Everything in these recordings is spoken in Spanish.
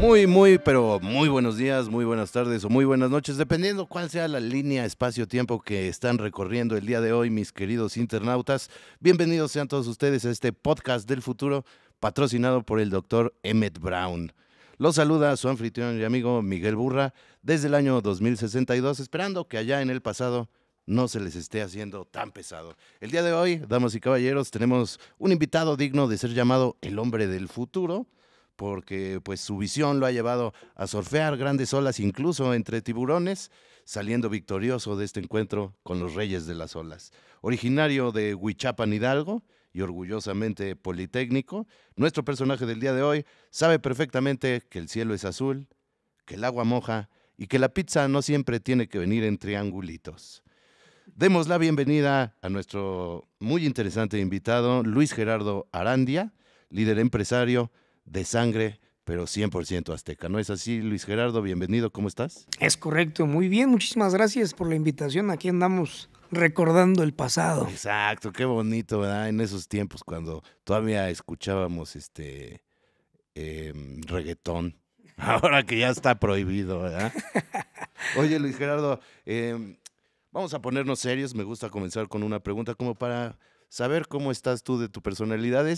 Muy, muy, pero muy buenos días, muy buenas tardes o muy buenas noches, dependiendo cuál sea la línea espacio-tiempo que están recorriendo el día de hoy, mis queridos internautas. Bienvenidos sean todos ustedes a este podcast del futuro, patrocinado por el doctor Emmett Brown. Los saluda su anfitrión y amigo Miguel Burra desde el año 2062, esperando que allá en el pasado no se les esté haciendo tan pesado. El día de hoy, damas y caballeros, tenemos un invitado digno de ser llamado el hombre del futuro porque pues su visión lo ha llevado a surfear grandes olas, incluso entre tiburones, saliendo victorioso de este encuentro con los Reyes de las Olas. Originario de Huichapan Hidalgo y orgullosamente politécnico, nuestro personaje del día de hoy sabe perfectamente que el cielo es azul, que el agua moja y que la pizza no siempre tiene que venir en triangulitos. Demos la bienvenida a nuestro muy interesante invitado, Luis Gerardo Arandia, líder empresario, de sangre, pero 100% azteca. ¿No es así, Luis Gerardo? Bienvenido, ¿cómo estás? Es correcto, muy bien, muchísimas gracias por la invitación. Aquí andamos recordando el pasado. Exacto, qué bonito, ¿verdad? En esos tiempos cuando todavía escuchábamos este em, reggaetón. Ahora que ya está prohibido, ¿verdad? Oye, Luis Gerardo, em, vamos a ponernos serios. Me gusta comenzar con una pregunta como para saber cómo estás tú de tu personalidad.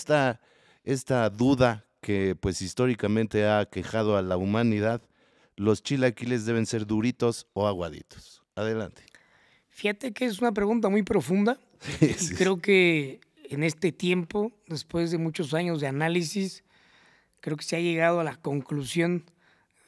esta duda que pues históricamente ha quejado a la humanidad, los chilaquiles deben ser duritos o aguaditos. Adelante. Fíjate que es una pregunta muy profunda. Sí, Creo que en este tiempo, después de muchos años de análisis, creo que se ha llegado a la conclusión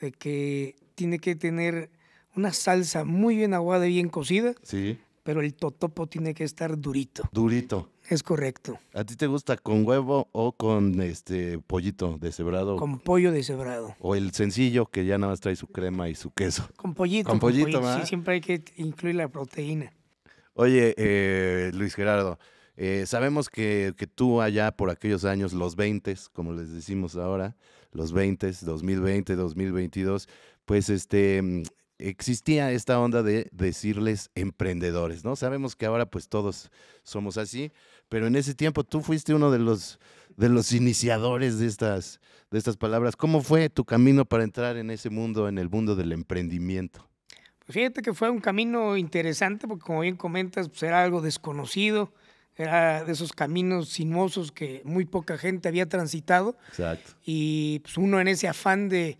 de que tiene que tener una salsa muy bien aguada y bien cocida. Sí. Pero el totopo tiene que estar durito. Durito. Es correcto. ¿A ti te gusta con huevo o con este pollito deshebrado? Con pollo deshebrado. O el sencillo que ya nada más trae su crema y su queso. Con pollito. Con pollito, sí, siempre hay que incluir la proteína. Oye, eh, Luis Gerardo, eh, sabemos que, tú allá por aquellos años, los 20, como les decimos ahora, los 20, 2020, 2022, pues este existía esta onda de decirles emprendedores, ¿no? Sabemos que ahora pues todos somos así, pero en ese tiempo tú fuiste uno de los, de los iniciadores de estas, de estas palabras. ¿Cómo fue tu camino para entrar en ese mundo, en el mundo del emprendimiento? Pues fíjate que fue un camino interesante porque como bien comentas, pues era algo desconocido, era de esos caminos sinuosos que muy poca gente había transitado. Exacto. Y pues uno en ese afán de,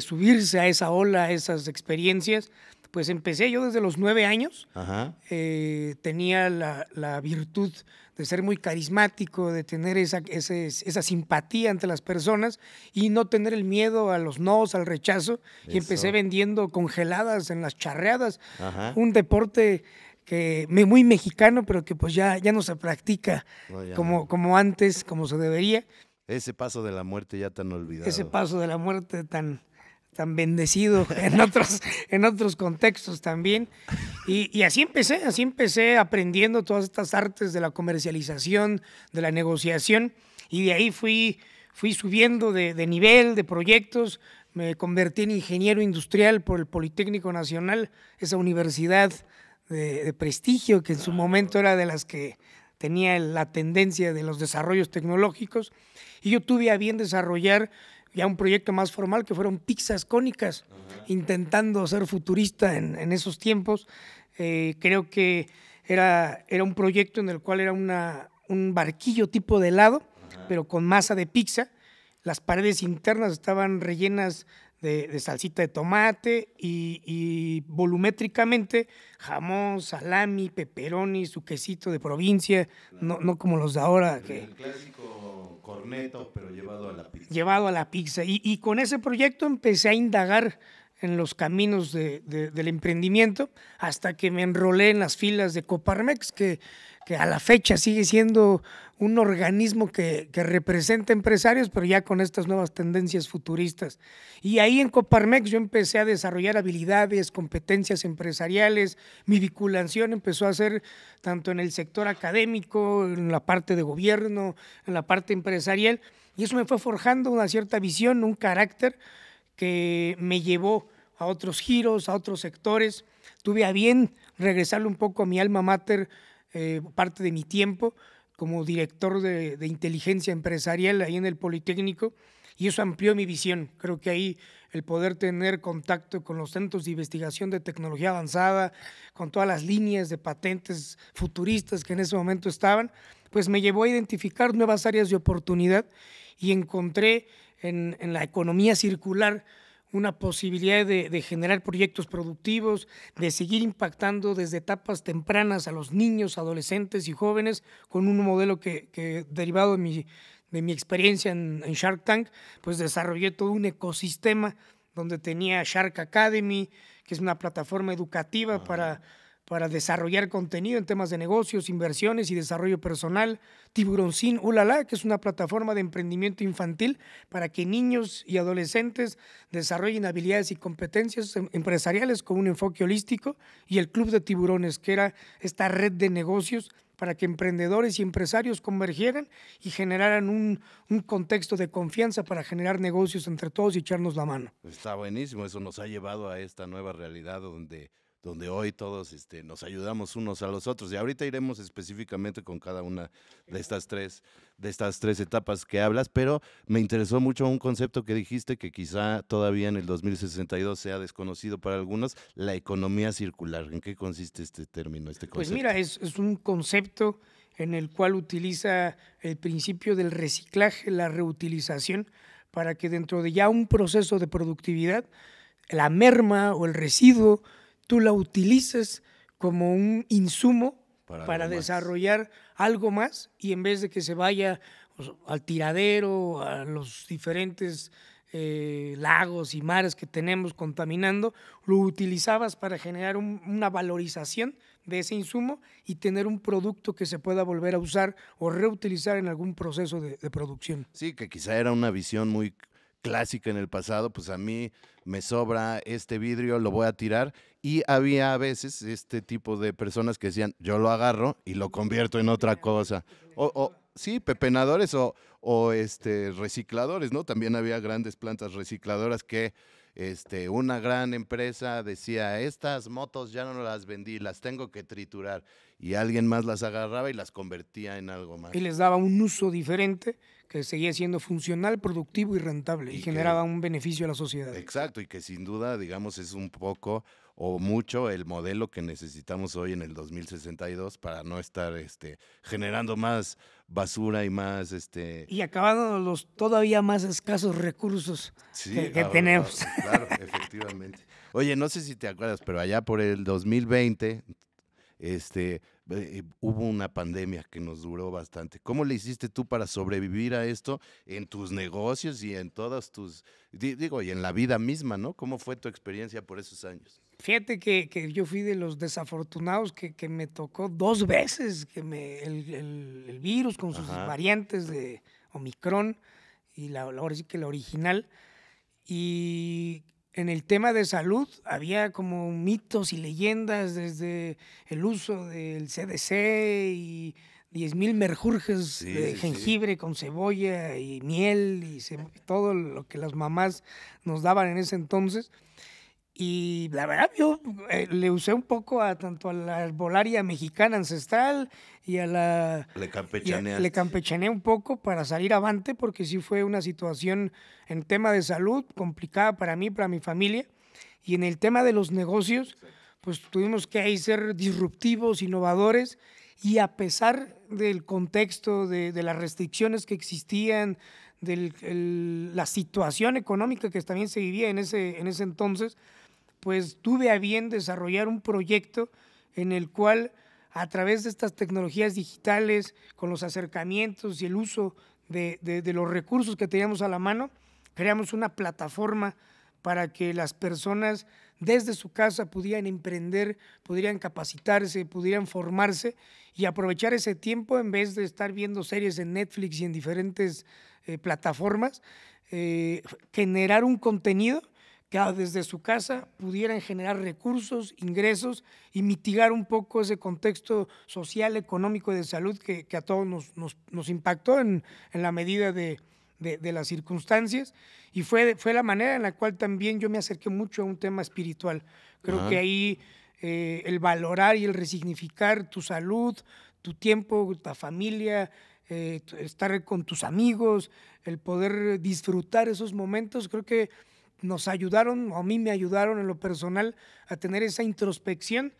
subirse a esa ola, a esas experiencias, pues empecé yo desde los nueve años. Ajá. Eh, tenía la, la virtud de ser muy carismático, de tener esa, esa simpatía ante las personas y no tener el miedo a los no, al rechazo. Y empecé vendiendo congeladas en las charreadas, un deporte que muy mexicano, pero que pues ya, ya no se practica como, como antes, como se debería. Ese paso de la muerte ya tan olvidado. Ese paso de la muerte tan, tan bendecido en otros, en otros contextos también. Y, así empecé, así empecé aprendiendo todas estas artes de la comercialización, de la negociación, y de ahí fui, fui subiendo de, nivel, de proyectos, me convertí en ingeniero industrial por el Politécnico Nacional, esa universidad de, de prestigio que en su momento era de las que tenía la tendencia de los desarrollos tecnológicos, y yo tuve a bien desarrollar ya un proyecto más formal que fueron pizzas cónicas, intentando ser futurista en, esos tiempos. Eh, creo que era, era un proyecto en el cual era un barquillo tipo de helado, pero con masa de pizza. Las paredes internas estaban rellenas de, salsita de tomate y, volumétricamente jamón, salami, peperoni, su quesito de provincia, no, como los de ahora. el clásico corneto, pero llevado a la pizza. Llevado a la pizza. y con ese proyecto empecé a indagar en los caminos del emprendimiento hasta que me enrolé en las filas de Coparmex, que, que a la fecha sigue siendo un organismo que, que, representa empresarios, pero ya con estas nuevas tendencias futuristas. Y ahí en Coparmex yo empecé a desarrollar habilidades, competencias empresariales, mi vinculación empezó a ser tanto en el sector académico, en la parte de gobierno, en la parte empresarial, y eso me fue forjando una cierta visión, un carácter que me llevó a otros giros, a otros sectores. Tuve a bien regresarle un poco a mi alma mater eh, parte de mi tiempo como director de, de, inteligencia empresarial ahí en el Politécnico y eso amplió mi visión. Creo que ahí el poder tener contacto con los centros de investigación de tecnología avanzada, con todas las líneas de patentes futuristas que en ese momento estaban, pues me llevó a identificar nuevas áreas de oportunidad y encontré en, la economía circular una posibilidad de, generar proyectos productivos, de seguir impactando desde etapas tempranas a los niños, adolescentes y jóvenes con un modelo que, derivado de mi, de mi experiencia en, Shark Tank, pues desarrollé todo un ecosistema donde tenía Shark Academy, que es una plataforma educativa para para desarrollar contenido en temas de negocios, inversiones y desarrollo personal. Tiburoncín Ulala, que es una plataforma de emprendimiento infantil para que niños y adolescentes desarrollen habilidades y competencias em, empresariales con un enfoque holístico. Y el Club de Tiburones, que era esta red de negocios para que emprendedores y empresarios convergieran y generaran un, un, contexto de confianza para generar negocios entre todos y echarnos la mano. Está buenísimo, eso nos ha llevado a esta nueva realidad donde donde hoy todos este, nos ayudamos unos a los otros. Y ahorita iremos específicamente con cada una de estas tres, de estas tres etapas que hablas, pero me interesó mucho un concepto que dijiste que quizá todavía en el 2062 sea desconocido para algunos, la economía circular. ¿En qué consiste este término, este pues concepto? Pues mira, es un concepto en el cual utiliza el principio del reciclaje, la reutilización, para que dentro de ya un proceso de productividad, la merma o el residuo tú la utilizas como un insumo para, desarrollar algo más y en vez de que se vaya pues, al tiradero, a los diferentes eh, lagos y mares que tenemos contaminando, lo utilizabas para generar una valorización de ese insumo y tener un producto que se pueda volver a usar o reutilizar en algún proceso de, de producción. Sí, que quizá era una visión muy clásica en el pasado, pues a mí me sobra este vidrio, lo voy a tirar. Y había a veces este tipo de personas que decían, yo lo agarro y lo convierto en otra cosa. O, sí, pepenadores o, o, este, recicladores, ¿no? También había grandes plantas recicladoras que este, una gran empresa decía, estas motos ya no las vendí, las tengo que triturar. Y alguien más las agarraba y las convertía en algo más. Y les daba un uso diferente que seguía siendo funcional, productivo y rentable y, generaba un beneficio a la sociedad. Exacto, y que sin duda, digamos, es un poco o mucho el modelo que necesitamos hoy en el 2062 para no estar este, generando más basura y más... Este... Y acabando los todavía más escasos recursos que, tenemos. Claro, efectivamente. Oye, no sé si te acuerdas, pero allá por el 2020 este, eh, hubo una pandemia que nos duró bastante. ¿Cómo le hiciste tú para sobrevivir a esto en tus negocios y en todas tus, digo, y en la vida misma, ¿no? ¿Cómo fue tu experiencia por esos años? Fíjate que, yo fui de los desafortunados que, me tocó dos veces el, virus con sus variantes de Omicron y la, ahora sí que la original. Y en el tema de salud había como mitos y leyendas desde el uso del CDC y 10.000 merjurjes de jengibre con cebolla y miel y todo lo que las mamás nos daban en ese entonces. Y la verdad, yo eh, le usé un poco a tanto a la arbolaria mexicana ancestral y a la. Le campechaneé. Le campechaneé un poco para salir avante, porque sí fue una situación en tema de salud complicada para mí, para mi familia. Y en el tema de los negocios, pues tuvimos que ahí ser disruptivos, innovadores. Y a pesar del contexto, de, de las restricciones que existían, de la situación económica que también se vivía en ese, en ese entonces, pues tuve a bien desarrollar un proyecto en el cual a través de estas tecnologías digitales, con los acercamientos y el uso de, los recursos que teníamos a la mano, creamos una plataforma para que las personas desde su casa pudieran emprender, pudieran capacitarse, pudieran formarse y aprovechar ese tiempo en vez de estar viendo series en Netflix y en diferentes eh, plataformas, eh, generar un contenido Ah, desde su casa pudieran generar recursos, ingresos y mitigar un poco ese contexto social, económico y de salud que, a todos nos, impactó en, la medida de, las circunstancias. Y fue, fue la manera en la cual también yo me acerqué mucho a un tema espiritual. Creo que ahí eh, el valorar y el resignificar tu salud, tu tiempo, tu familia, eh, estar con tus amigos, el poder disfrutar esos momentos, creo que nos ayudaron, o a mí me ayudaron en lo personal, a tener esa introspección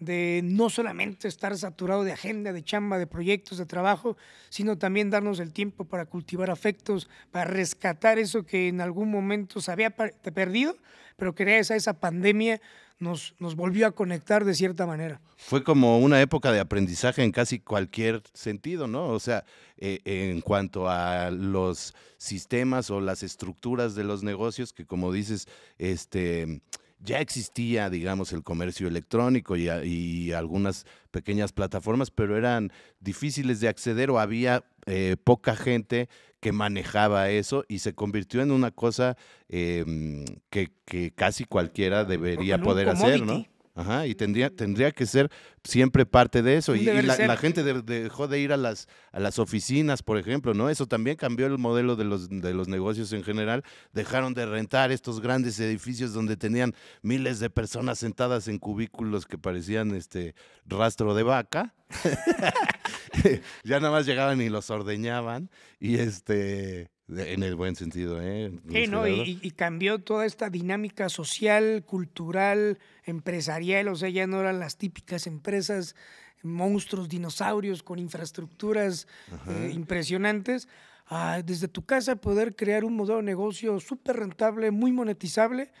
de no solamente estar saturado de agenda, de chamba, de proyectos, de trabajo, sino también darnos el tiempo para cultivar afectos, para rescatar eso que en algún momento se había perdido, pero que a esa pandemia nos, nos volvió a conectar de cierta manera. Fue como una época de aprendizaje en casi cualquier sentido, ¿no? O sea, eh, en cuanto a los sistemas o las estructuras de los negocios, que como dices, este ya existía, digamos, el comercio electrónico y, algunas pequeñas plataformas, pero eran difíciles de acceder o había eh, poca gente que manejaba eso y se convirtió en una cosa em, que, que, casi cualquiera debería poder hacer, ¿no? Ajá, y tendría, tendría que ser siempre parte de eso. Y, la, gente dejó de ir a las, a las oficinas, por ejemplo, ¿no? Eso también cambió el modelo de los, de los negocios en general. Dejaron de rentar estos grandes edificios donde tenían miles de personas sentadas en cubículos que parecían este rastro de vaca. ya nada más llegaban y los ordeñaban. Y este en el buen sentido, ¿eh? Sí, no, y, cambió toda esta dinámica social, cultural, empresarial, o sea, ya no eran las típicas empresas, monstruos, dinosaurios con infraestructuras eh, impresionantes, a, ah, desde tu casa poder crear un modelo de negocio súper rentable, muy monetizable,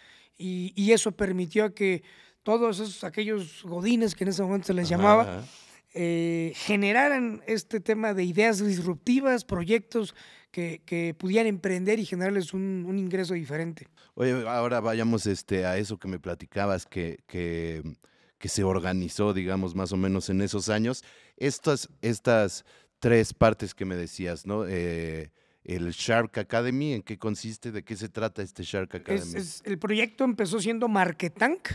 y, eso permitió que todos esos, aquellos godines que en ese momento se les llamaba, eh, generaran este tema de ideas disruptivas, proyectos que, pudieran emprender y generarles un, ingreso diferente. Oye, ahora vayamos este, a eso que me platicabas, que, que, se organizó, digamos, más o menos en esos años. Estas, estas tres partes que me decías, ¿no? Eh, el Shark Academy, ¿en qué consiste? ¿De qué se trata este Shark Academy? el proyecto empezó siendo Marketank,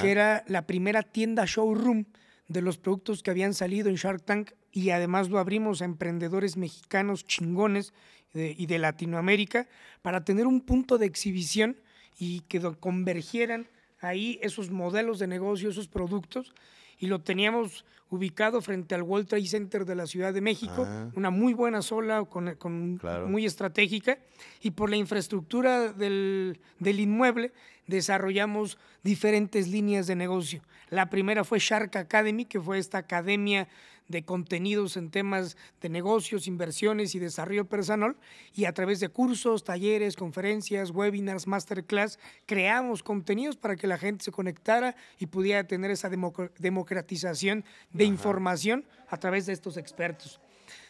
que era la primera tienda showroom de los productos que habían salido en Shark Tank y además lo abrimos a emprendedores mexicanos chingones y de Latinoamérica para tener un punto de exhibición y que convergieran ahí esos modelos de negocio, esos productos y lo teníamos ubicado frente al World Trade Center de la Ciudad de México, ah. una muy buena sola, con, muy estratégica, y por la infraestructura del, del, inmueble desarrollamos diferentes líneas de negocio. La primera fue Shark Academy, que fue esta academia de contenidos en temas de negocios, inversiones y desarrollo personal. Y a través de cursos, talleres, conferencias, webinars, masterclass, creamos contenidos para que la gente se conectara y pudiera tener esa democratización de información a través de estos expertos.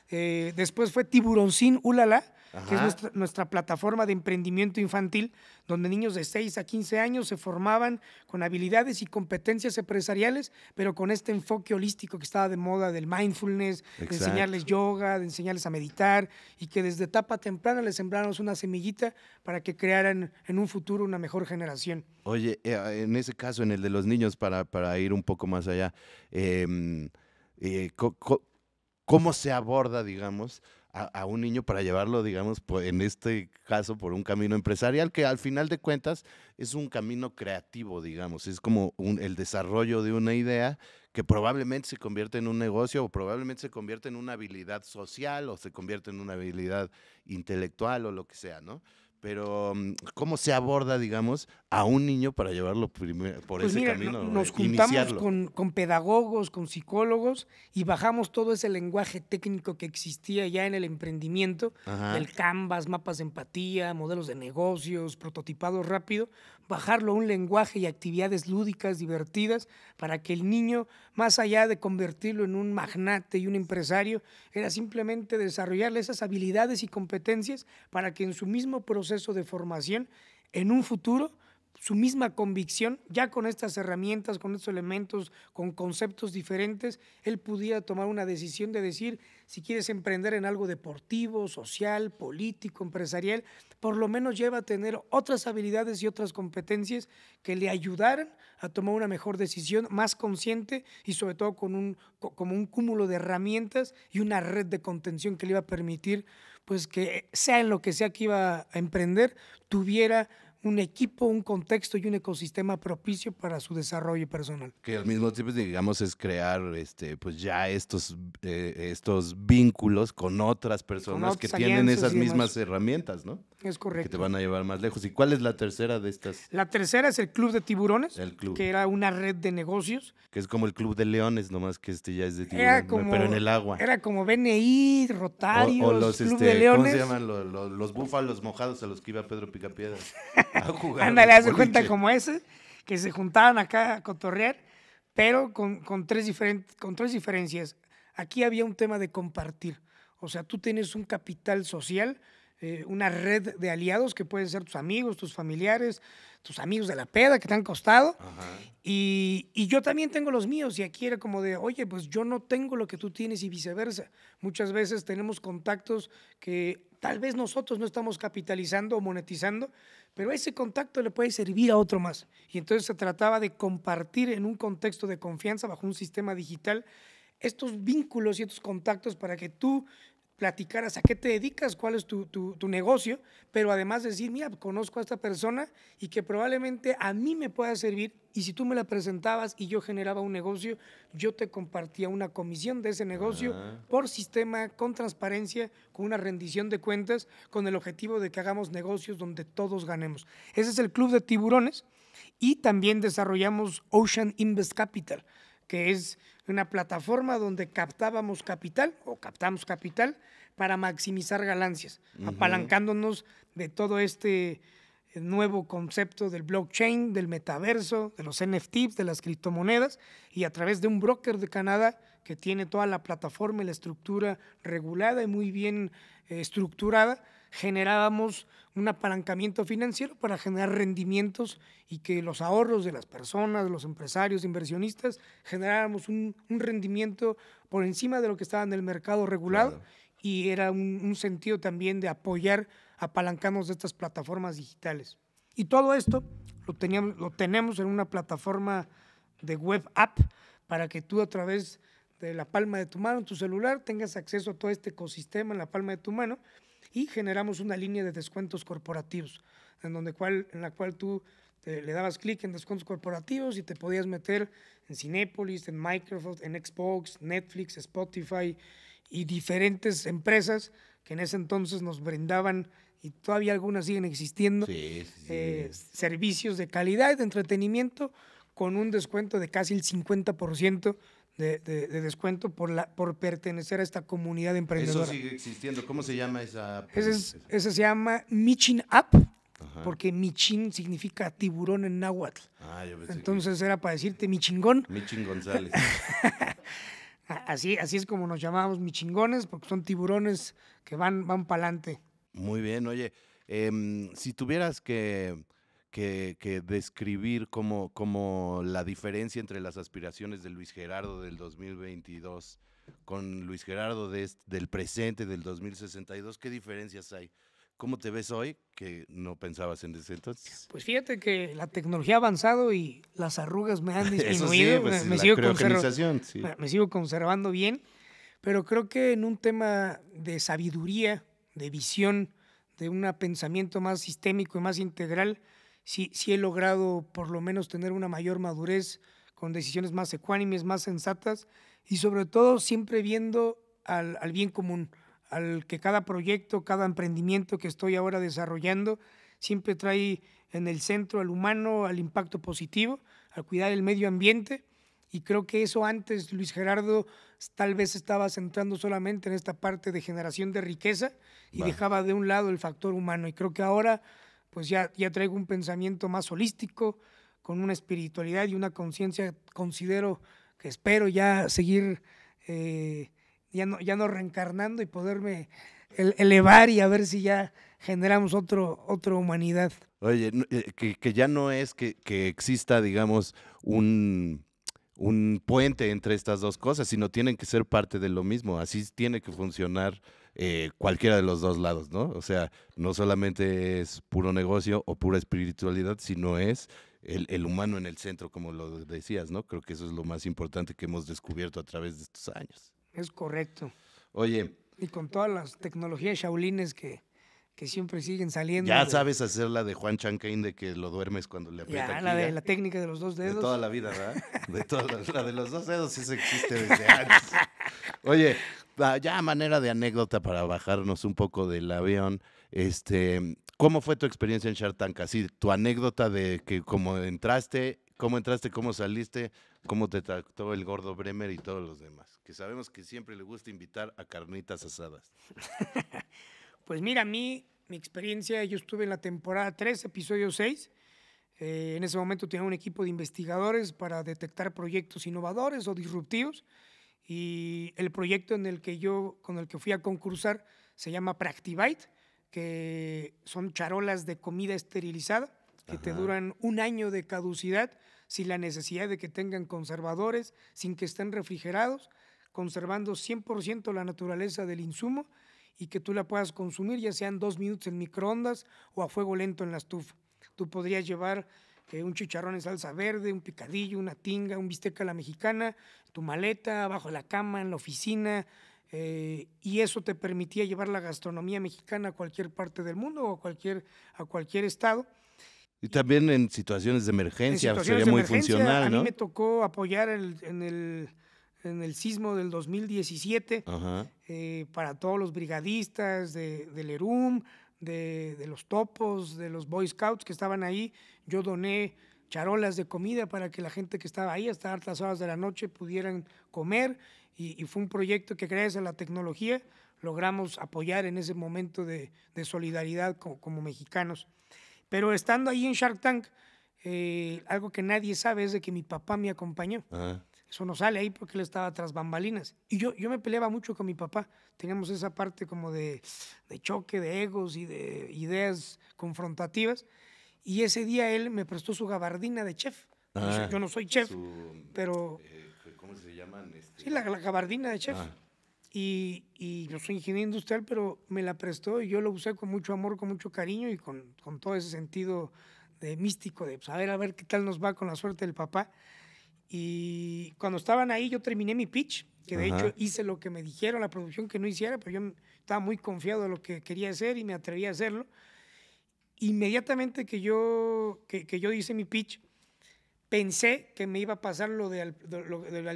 Eh, después fue Tiburoncín Ulala, que es nuestra, plataforma de emprendimiento infantil, donde niños de 6 a 15 años se formaban con habilidades y competencias empresariales, pero con este enfoque holístico que estaba de moda del mindfulness, de enseñarles yoga, de enseñarles a meditar, y que desde etapa temprana les sembramos una semillita para que crearan en un futuro una mejor generación. Oye, eh, en ese caso, en el de los niños, para, ir un poco más allá, em, eh, cómo se aborda, digamos, a, un niño para llevarlo, digamos, en este caso por un camino empresarial, que al final de cuentas es un camino creativo, digamos, es como el desarrollo de una idea que probablemente se convierte en un negocio o probablemente se convierte en una habilidad social o se convierte en una habilidad intelectual o lo que sea, ¿no? pero mm, ¿cómo se aborda, digamos, a un niño para llevarlo por pues ese camino? Nos e juntamos con, pedagogos, con psicólogos y bajamos todo ese lenguaje técnico que existía ya en el emprendimiento, el canvas, mapas de empatía, modelos de negocios, prototipado rápido, bajarlo a un lenguaje y actividades lúdicas, divertidas, para que el niño, más allá de convertirlo en un magnate y un empresario, era simplemente desarrollarle esas habilidades y competencias para que en su mismo proceso de formación, en un futuro, su misma convicción, ya con estas herramientas, con estos elementos, con conceptos diferentes, él pudiera tomar una decisión de decir, si quieres emprender en algo deportivo, social, político, empresarial, por lo menos lleva a tener otras habilidades y otras competencias que le ayudaran a tomar una mejor decisión, más consciente y sobre todo con un, como un cúmulo de herramientas y una red de contención que le iba a permitir pues que sea en lo que sea que iba a emprender, tuviera un equipo, un contexto y un ecosistema propicio para su desarrollo personal. Que al mismo tiempo, digamos, es crear este, pues ya estos, eh, estos vínculos con otras personas que tienen esas mismas herramientas, ¿no? Es correcto. Que te van a llevar más lejos. ¿Y cuál es la tercera de estas? La tercera es el Club de Tiburones, el que era una red de negocios. Que es como el Club de Leones, nomás que este ya es de tiburones, pero en el agua. Era como BNI, Rotarios, los, Club este, de Leones. ¿Cómo se llaman? Los, búfalos mojados a los que iba Pedro Picapiedra a jugar. Ándale, haz de cuenta como ese, que se juntaban acá a cotorrear, pero con, con, tres con tres diferencias. Aquí había un tema de compartir. O sea, tú tienes un capital social eh, una red de aliados que pueden ser tus amigos, tus familiares, tus amigos de la peda que te han costado. Y, y, yo también tengo los míos y aquí era como de, oye, pues yo no tengo lo que tú tienes y viceversa. Muchas veces tenemos contactos que tal vez nosotros no estamos capitalizando o monetizando, pero ese contacto le puede servir a otro más. Y entonces se trataba de compartir en un contexto de confianza bajo un sistema digital estos vínculos y estos contactos para que tú platicaras a qué te dedicas, cuál es tu, negocio, pero además decir, mira, conozco a esta persona y que probablemente a mí me pueda servir y si tú me la presentabas y yo generaba un negocio, yo te compartía una comisión de ese negocio por sistema, con transparencia, con una rendición de cuentas, con el objetivo de que hagamos negocios donde todos ganemos. Ese es el Club de Tiburones y también desarrollamos Ocean Invest Capital, que es una plataforma donde captábamos capital o captamos capital para maximizar ganancias, apalancándonos de todo este eh, nuevo concepto del blockchain, del metaverso, de los NFTs, de las criptomonedas y a través de un broker de Canadá que tiene toda la plataforma y la estructura regulada y muy bien eh, estructurada generábamos un apalancamiento financiero para generar rendimientos y que los ahorros de las personas, de los empresarios, inversionistas, generáramos un, rendimiento por encima de lo que estaba en el mercado regulado y era un, sentido también de apoyar, apalancarnos de estas plataformas digitales. Y todo esto lo, lo tenemos en una plataforma de web app para que tú a través de la palma de tu mano, en tu celular, tengas acceso a todo este ecosistema en la palma de tu mano y generamos una línea de descuentos corporativos, en, donde cual, en la cual tú eh, le dabas clic en descuentos corporativos y te podías meter en Cinepolis, en Microsoft, en Xbox, Netflix, Spotify y diferentes empresas que en ese entonces nos brindaban y todavía algunas siguen existiendo, eh, servicios de calidad, de entretenimiento, con un descuento de casi el 50% de, de, descuento por, la, por pertenecer a esta comunidad emprendedora. Eso sigue existiendo. ¿Cómo se llama esa? app? es, se llama Michin App, porque Michin significa tiburón en náhuatl. Ah, yo pensé Entonces era para decirte Michingón. Michin González. así, así es como nos llamamos Michingones, porque son tiburones que van, van para adelante. Muy bien, oye, em, si tuvieras que que, describir como, como la diferencia entre las aspiraciones de Luis Gerardo del 2022 con Luis Gerardo de del presente, del 2062, ¿qué diferencias hay? ¿Cómo te ves hoy que no pensabas en ese entonces? Pues fíjate que la tecnología ha avanzado y las arrugas me han disminuido. me, me, sigo conservando bien, pero creo que en un tema de sabiduría, de visión, de un pensamiento más sistémico y más integral, sí, he logrado por lo menos tener una mayor madurez con decisiones más ecuánimes, más sensatas y sobre todo siempre viendo al, bien común, al que cada proyecto, cada emprendimiento que estoy ahora desarrollando siempre trae en el centro al humano, al impacto positivo, al cuidar el medio ambiente. Y creo que eso antes, Luis Gerardo, tal vez estaba centrando solamente en esta parte de generación de riqueza y dejaba de un lado el factor humano. Y creo que ahora pues ya, traigo un pensamiento más holístico, con una espiritualidad y una conciencia, considero que espero ya seguir, eh, ya, no, ya no reencarnando y poderme elevar y a ver si ya generamos otro, otra humanidad. Oye, eh, que, ya no es que, exista, digamos, un, un puente entre estas dos cosas, sino tienen que ser parte de lo mismo, así tiene que funcionar eh, cualquiera de los dos lados, ¿no? O sea, no solamente es puro negocio o pura espiritualidad, sino es el, humano en el centro, como lo decías, ¿no? Creo que eso es lo más importante que hemos descubierto a través de estos años. Es correcto. Oye. Y con todas las tecnologías shaolines que, que siempre siguen saliendo. Ya sabes hacer la de Juan Chancain de que lo duermes cuando le aprieta. Ya, la de la técnica de los dos dedos. De toda la vida, ¿verdad? De toda la, la de los dos dedos, eso existe desde antes. Oye, ya manera de anécdota para bajarnos un poco del avión, este, ¿cómo fue tu experiencia en Shark Así, tu anécdota de que cómo entraste, cómo entraste, cómo saliste, cómo te trató el gordo Bremer y todos los demás, que sabemos que siempre le gusta invitar a carnitas asadas. pues mira, a mí, mi experiencia, yo estuve en la temporada 3, episodio 6. Eh, en ese momento tenía un equipo de investigadores para detectar proyectos innovadores o disruptivos. Y el proyecto en el que yo, con el que fui a concursar, se llama Practivite, que son charolas de comida esterilizada que te duran un año de caducidad sin la necesidad de que tengan conservadores, sin que estén refrigerados, conservando 100% la naturaleza del insumo y que tú la puedas consumir ya sean dos minutos en microondas o a fuego lento en la estufa. Tú podrías llevar un chicharrón en salsa verde, un picadillo, una tinga, un bistec a la mexicana, tu maleta, bajo la cama, en la oficina. Eh, y eso te permitía llevar la gastronomía mexicana a cualquier parte del mundo o a cualquier, a cualquier estado. Y también en situaciones de emergencia, sería muy funcional. A mí me tocó apoyar en, el, sismo del 2017 eh, para todos los brigadistas de, del ERUM, de, los topos, de los Boy Scouts que estaban ahí. Yo doné charolas de comida para que la gente que estaba ahí hasta altas horas de la noche pudieran comer y, fue un proyecto que gracias a la tecnología logramos apoyar en ese momento de, solidaridad como, mexicanos. Pero estando ahí en Shark Tank, eh, algo que nadie sabe es de que mi papá me acompañó. Eso no sale ahí porque él estaba tras bambalinas. Y yo, yo me peleaba mucho con mi papá. Teníamos esa parte como de, choque de egos y de ideas confrontativas. Y ese día él me prestó su gabardina de chef. yo ah, no soy chef, pero... Eh, ¿Cómo se llaman? Este sí, la, gabardina de chef. Ah. Y, y, yo soy ingeniero industrial, pero me la prestó y yo lo usé con mucho amor, con mucho cariño y con, todo ese sentido de místico, de saber a ver qué tal nos va con la suerte del papá. Y cuando estaban ahí, yo terminé mi pitch, que de hecho hice lo que me dijeron, la producción que no hiciera, pero yo estaba muy confiado de lo que quería hacer y me atreví a hacerlo. Inmediatamente que yo, que, yo hice mi pitch, pensé que me iba a pasar lo del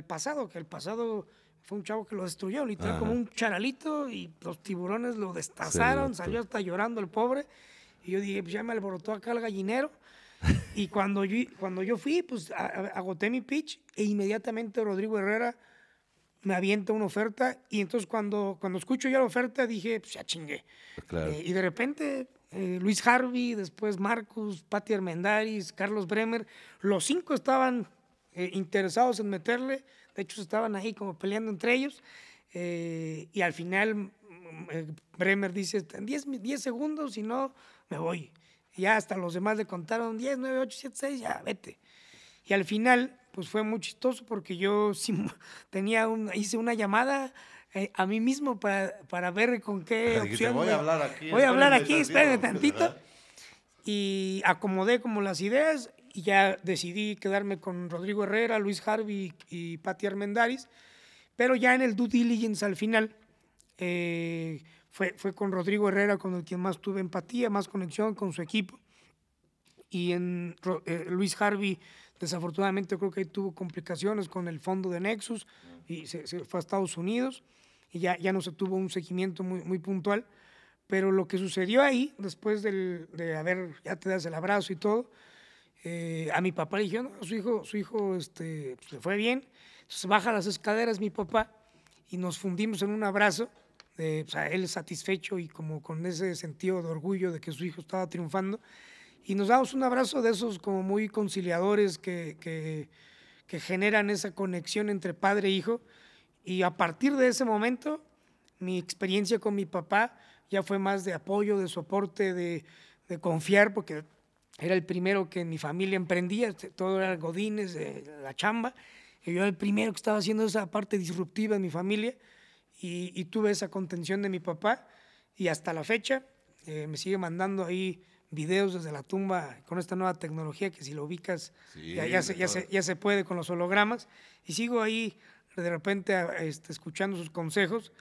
pasado, que el pasado fue un chavo que lo destruyó, literal, como un charalito y los tiburones lo destazaron, salió hasta llorando el pobre. Y yo dije, pues ya me alborotó acá el gallinero. Y cuando yo, cuando yo fui, pues agoté mi pitch e inmediatamente Rodrigo Herrera me avienta una oferta y entonces cuando, cuando escucho ya la oferta dije, pues ya chingué. Ah, eh, y de repente eh, Luis Harvey, después Marcus, Pati Armendaris, Carlos Bremer, los cinco estaban eh, interesados en meterle, de hecho estaban ahí como peleando entre ellos y al final mm, Bremer dice, en 10 segundos, si no, me voy ya hasta los demás le contaron 10, 9, 8, 7, 6, ya vete. Y al final, pues fue muy chistoso porque yo tenía un, hice una llamada eh, a mí mismo para, ver con qué opción. Voy, a hablar aquí. Voy a hablar aquí, espérenme tantito. Y acomodé como las ideas y ya decidí quedarme con Rodrigo Herrera, Luis Harvey y Pati Armendaris. Pero ya en el due diligence al final, eh, fue, con Rodrigo Herrera con el quien más tuve empatía, más conexión con su equipo. Y en eh, Luis Harvey, desafortunadamente creo que tuvo complicaciones con el fondo de Nexus y se, fue a Estados Unidos y ya, ya no se tuvo un seguimiento muy, muy puntual. Pero lo que sucedió ahí, después de haber, ya te das el abrazo y todo, eh, a mi papá le dijeron, no, su hijo, su hijo este, fue bien. Entonces baja las escaleras mi papá y nos fundimos en un abrazo este, él satisfecho y como con ese sentido de orgullo de que su hijo estaba triunfando. Y nos damos un abrazo de esos como muy conciliadores que, que, generan esa conexión entre padre e hijo. Y a partir de ese momento, mi experiencia con mi papá ya fue más de apoyo, de soporte, de, confiar, porque era el primero que mi familia emprendía, este, todo era godines, eh, la chamba, y yo era el primero que estaba haciendo esa parte disruptiva en mi familia y, tuve esa contención de mi papá y hasta la fecha eh, me sigue mandando ahí videos desde la tumba con esta nueva tecnología que si lo ubicas ya, se, ya, se, puede con los hologramas y sigo ahí de repente este, escuchando sus consejos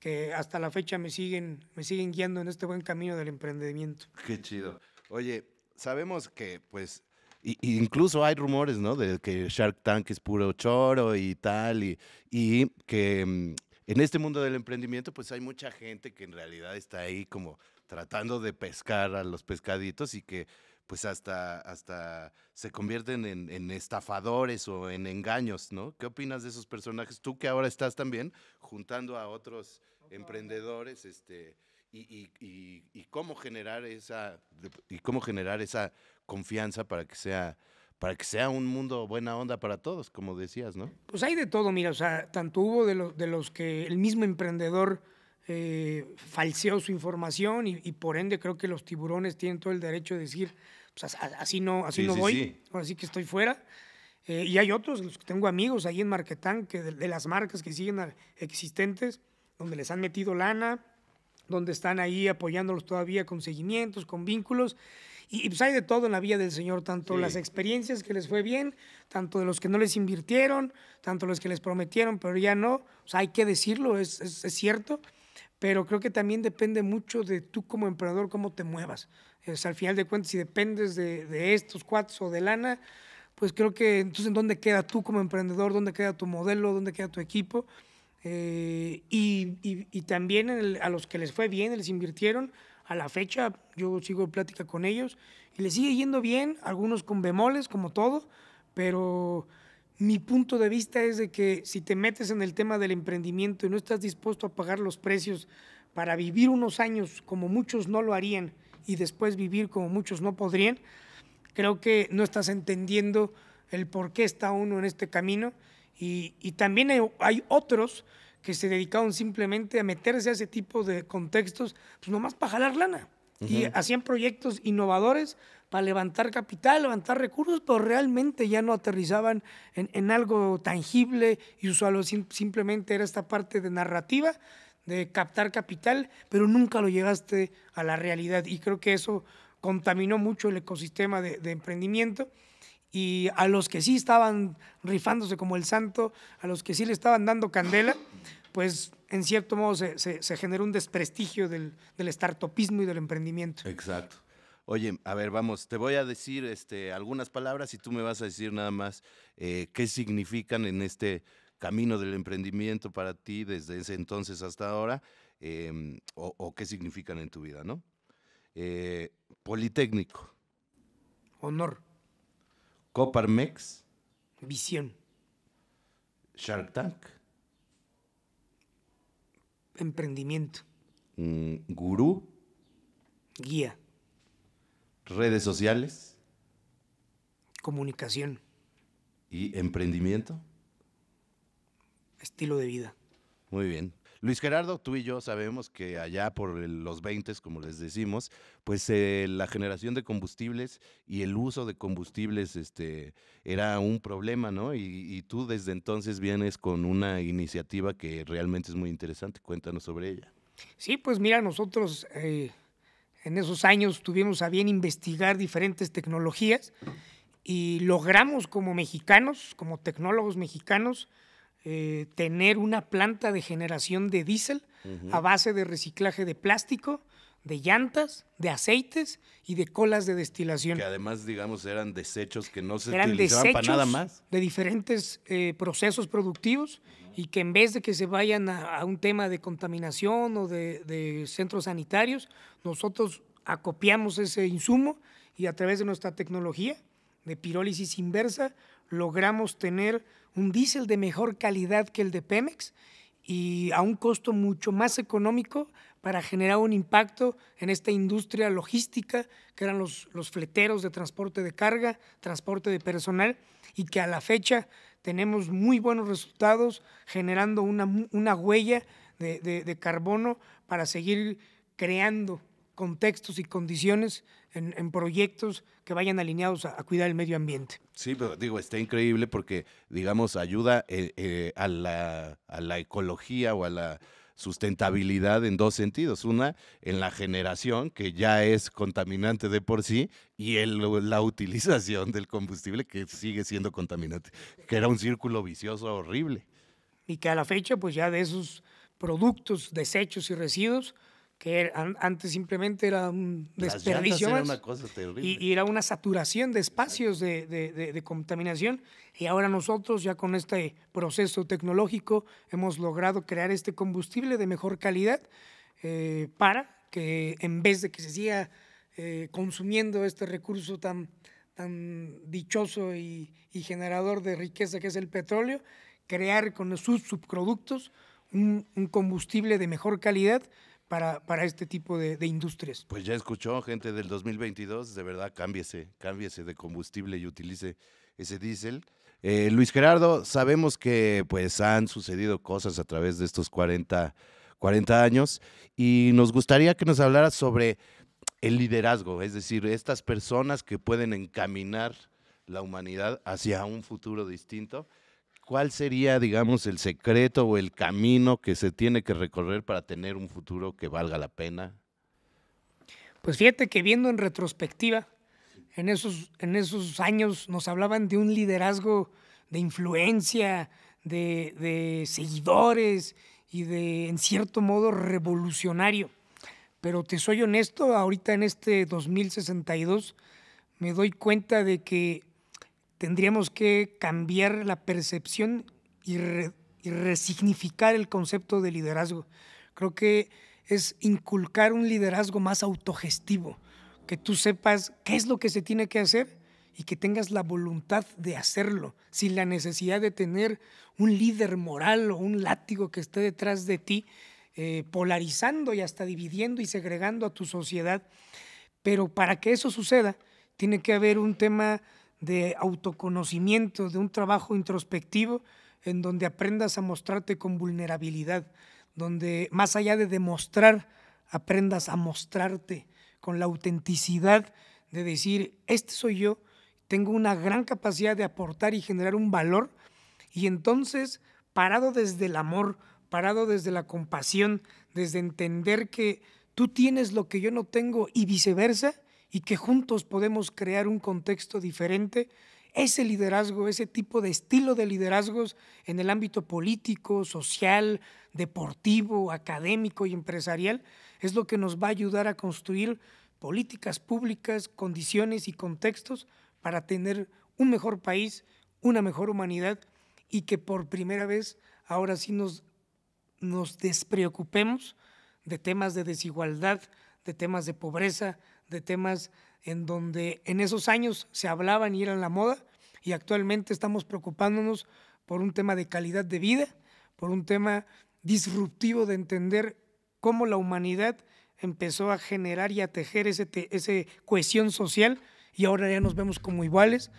que hasta la fecha me siguen, me siguen guiando en este buen camino del emprendimiento. Qué chido. Oye, sabemos que pues incluso hay rumores, ¿no? De que Shark Tank es puro choro y tal, y, y que mm, en este mundo del emprendimiento, pues hay mucha gente que en realidad está ahí como tratando de pescar a los pescaditos y que pues hasta, hasta se convierten en, estafadores o en engaños, ¿no? ¿Qué opinas de esos personajes? Tú que ahora estás también juntando a otros emprendedores, este, cómo generar esa, y cómo generar esa confianza para que sea para que sea un mundo buena onda para todos, como decías, ¿no? Pues hay de todo, mira, o sea, tanto hubo de, los que el mismo emprendedor eh, falseó su información y, por ende creo que los tiburones tienen todo el derecho de decir, pues, así no, así no voy, así que estoy fuera. Eh, y hay otros, los que tengo amigos ahí en Marquetán, que de, las marcas que siguen existentes, donde les han metido lana, donde están ahí apoyándolos todavía con seguimientos, con vínculos. Y, pues hay de todo en la vida del Señor, tanto las experiencias que les fue bien, tanto de los que no les invirtieron, tanto los que les prometieron, pero ya no. O sea, hay que decirlo, es, es, cierto. Pero creo que también depende mucho de tú como emprendedor, cómo te muevas. Es, al final de cuentas, si dependes de, de estos cuates o de lana, pues creo que entonces en dónde queda tú como emprendedor, dónde queda tu modelo, dónde queda tu equipo. Eh, y, y, también a los que les fue bien, les invirtieron, a la fecha yo sigo en plática con ellos y les sigue yendo bien, algunos con bemoles, como todo, pero mi punto de vista es de que si te metes en el tema del emprendimiento y no estás dispuesto a pagar los precios para vivir unos años como muchos no lo harían y después vivir como muchos no podrían, creo que no estás entendiendo el por qué está uno en este camino. Y, también hay otros que se dedicaban simplemente a meterse a ese tipo de contextos, pues nomás para jalar lana. Y hacían proyectos innovadores para levantar capital, levantar recursos, pero realmente ya no aterrizaban en, algo tangible y usual, simplemente era esta parte de narrativa, de captar capital, pero nunca lo llevaste a la realidad. Y creo que eso contaminó mucho el ecosistema de emprendimiento y a los que sí estaban rifándose como el santo, a los que sí le estaban dando candela, pues en cierto modo se, generó un desprestigio del, del startupismo y del emprendimiento. Exacto. Oye, a ver, vamos, te voy a decir este, algunas palabras y tú me vas a decir nada más eh, qué significan en este camino del emprendimiento para ti desde ese entonces hasta ahora em, o, qué significan en tu vida, ¿no? Eh, Politécnico. Honor. Coparmex. Visión. Shark Tank. Emprendimiento. Mm, gurú. Guía. Redes sociales. Comunicación. ¿Y emprendimiento? Estilo de vida. Muy bien. Luis Gerardo, tú y yo sabemos que allá por los 20, como les decimos, pues eh, la generación de combustibles y el uso de combustibles este, era un problema, ¿no? Y, tú desde entonces vienes con una iniciativa que realmente es muy interesante. Cuéntanos sobre ella. Sí, pues mira, nosotros eh, en esos años tuvimos a bien investigar diferentes tecnologías y logramos como mexicanos, como tecnólogos mexicanos, eh, tener una planta de generación de diésel a base de reciclaje de plástico, de llantas, de aceites y de colas de destilación. Que además, digamos, eran desechos que no se utilizaban para nada más. De diferentes eh, procesos productivos y que en vez de que se vayan a, un tema de contaminación o de, centros sanitarios, nosotros acopiamos ese insumo y a través de nuestra tecnología de pirólisis inversa logramos tener un diésel de mejor calidad que el de Pemex y a un costo mucho más económico para generar un impacto en esta industria logística, que eran los, fleteros de transporte de carga, transporte de personal, y que a la fecha tenemos muy buenos resultados generando una, huella de, de carbono para seguir creando contextos y condiciones en, proyectos que vayan alineados a, cuidar el medio ambiente. Sí, pero digo, está increíble porque, digamos, ayuda eh, eh, a, la, ecología o a la sustentabilidad en dos sentidos. Una, en la generación, que ya es contaminante de por sí, y en la utilización del combustible, que sigue siendo contaminante, que era un círculo vicioso horrible. Y que a la fecha, pues ya de esos productos, desechos y residuos, que er, antes simplemente era un desperdicio y, era una saturación de espacios de, contaminación. Y ahora nosotros, ya con este proceso tecnológico, hemos logrado crear este combustible de mejor calidad eh, para que en vez de que se siga eh, consumiendo este recurso tan, tan dichoso y, generador de riqueza que es el petróleo, crear con sus subproductos un, un combustible de mejor calidad para, este tipo de, industrias. Pues ya escuchó, gente del 2022, de verdad, cámbiese, cámbiese de combustible y utilice ese diésel. Eh, Luis Gerardo, sabemos que pues han sucedido cosas a través de estos 40, 40 años y nos gustaría que nos hablara sobre el liderazgo, es decir, estas personas que pueden encaminar la humanidad hacia un futuro distinto ¿Cuál sería, digamos, el secreto o el camino que se tiene que recorrer para tener un futuro que valga la pena? Pues fíjate que viendo en retrospectiva, en esos, en esos años nos hablaban de un liderazgo de influencia, de, de seguidores y de, en cierto modo, revolucionario. Pero te soy honesto, ahorita en este 2062 me doy cuenta de que tendríamos que cambiar la percepción y, resignificar el concepto de liderazgo. Creo que es inculcar un liderazgo más autogestivo, que tú sepas qué es lo que se tiene que hacer y que tengas la voluntad de hacerlo, sin la necesidad de tener un líder moral o un látigo que esté detrás de ti, eh, polarizando y hasta dividiendo y segregando a tu sociedad. Pero para que eso suceda, tiene que haber un tema de autoconocimiento, de un trabajo introspectivo en donde aprendas a mostrarte con vulnerabilidad, donde más allá de demostrar, aprendas a mostrarte con la autenticidad de decir, este soy yo, tengo una gran capacidad de aportar y generar un valor, y entonces, parado desde el amor, parado desde la compasión, desde entender que tú tienes lo que yo no tengo y viceversa, y que juntos podemos crear un contexto diferente, ese liderazgo, ese tipo de estilo de liderazgos en el ámbito político, social, deportivo, académico y empresarial, es lo que nos va a ayudar a construir políticas públicas, condiciones y contextos para tener un mejor país, una mejor humanidad y que por primera vez ahora sí nos, nos despreocupemos de temas de desigualdad, de temas de pobreza, de temas en donde en esos años se hablaban y eran la moda y actualmente estamos preocupándonos por un tema de calidad de vida, por un tema disruptivo de entender cómo la humanidad empezó a generar y a tejer esa ese cohesión social y ahora ya nos vemos como iguales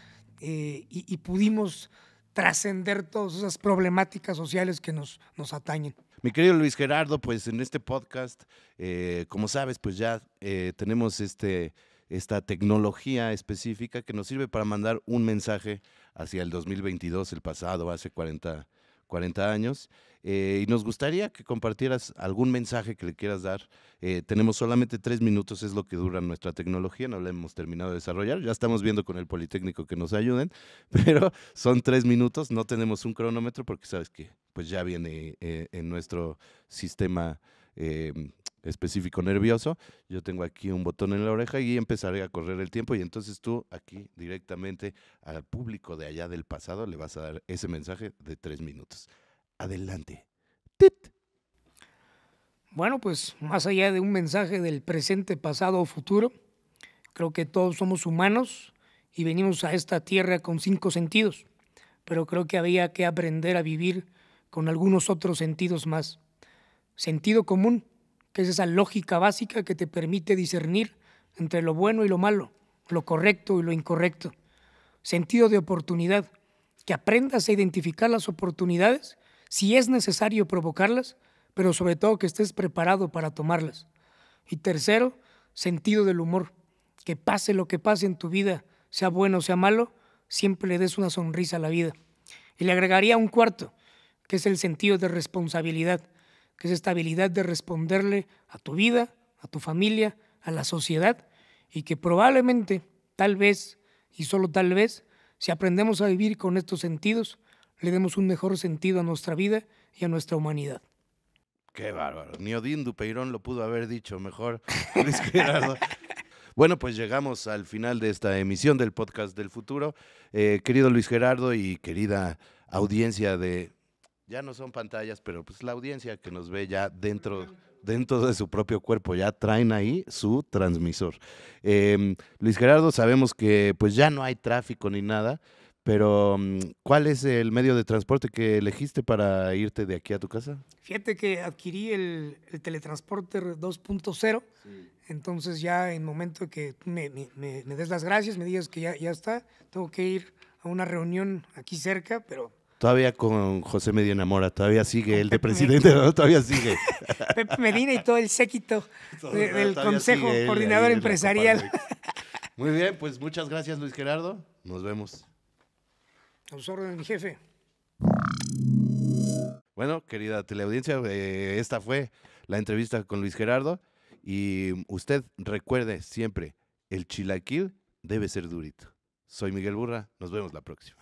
eh, y, y, pudimos trascender todas esas problemáticas sociales que nos, nos atañen. Mi querido Luis Gerardo, pues en este podcast, eh, como sabes, pues ya eh, tenemos este, esta tecnología específica que nos sirve para mandar un mensaje hacia el 2022, el pasado, hace 40, 40 años. Eh, y nos gustaría que compartieras algún mensaje que le quieras dar. Eh, tenemos solamente tres minutos, es lo que dura nuestra tecnología, no la hemos terminado de desarrollar, ya estamos viendo con el Politécnico que nos ayuden, pero son tres minutos, no tenemos un cronómetro porque sabes que pues, ya viene eh, en nuestro sistema eh, específico nervioso. Yo tengo aquí un botón en la oreja y empezaré a correr el tiempo y entonces tú aquí directamente al público de allá del pasado le vas a dar ese mensaje de tres minutos. Adelante. Bueno, pues más allá de un mensaje del presente, pasado o futuro, creo que todos somos humanos y venimos a esta tierra con cinco sentidos, pero creo que había que aprender a vivir con algunos otros sentidos más. Sentido común, que es esa lógica básica que te permite discernir entre lo bueno y lo malo, lo correcto y lo incorrecto. Sentido de oportunidad, que aprendas a identificar las oportunidades si es necesario provocarlas, pero sobre todo que estés preparado para tomarlas. Y tercero, sentido del humor. Que pase lo que pase en tu vida, sea bueno o sea malo, siempre le des una sonrisa a la vida. Y le agregaría un cuarto, que es el sentido de responsabilidad, que es esta habilidad de responderle a tu vida, a tu familia, a la sociedad, y que probablemente, tal vez, y solo tal vez, si aprendemos a vivir con estos sentidos, le demos un mejor sentido a nuestra vida y a nuestra humanidad. Qué bárbaro. Ni Odín Dupeirón lo pudo haber dicho mejor, Luis Gerardo. Bueno, pues llegamos al final de esta emisión del podcast del futuro. Eh, querido Luis Gerardo y querida audiencia de, ya no son pantallas, pero pues la audiencia que nos ve ya dentro, dentro de su propio cuerpo, ya traen ahí su transmisor. Em, Luis Gerardo, sabemos que pues ya no hay tráfico ni nada. Pero, mm, ¿cuál es el medio de transporte que elegiste para irte de aquí a tu casa? Fíjate que adquirí el, el teletransporter 2.0. Entonces, ya en momento que me, des las gracias, me digas que ya, está, tengo que ir a una reunión aquí cerca, pero. Todavía con José Medina Mora, todavía sigue el de presidente, Todavía sigue. Pepe Medina y todo el séquito del Consejo Coordinador Empresarial. Muy bien, pues muchas gracias, Luis Gerardo. Nos vemos. A sus órdenes, mi jefe. Bueno, querida teleaudiencia, eh, esta fue la entrevista con Luis Gerardo. Y usted recuerde siempre, el chilaquil debe ser durito. Soy Miguel Burra, nos vemos la próxima.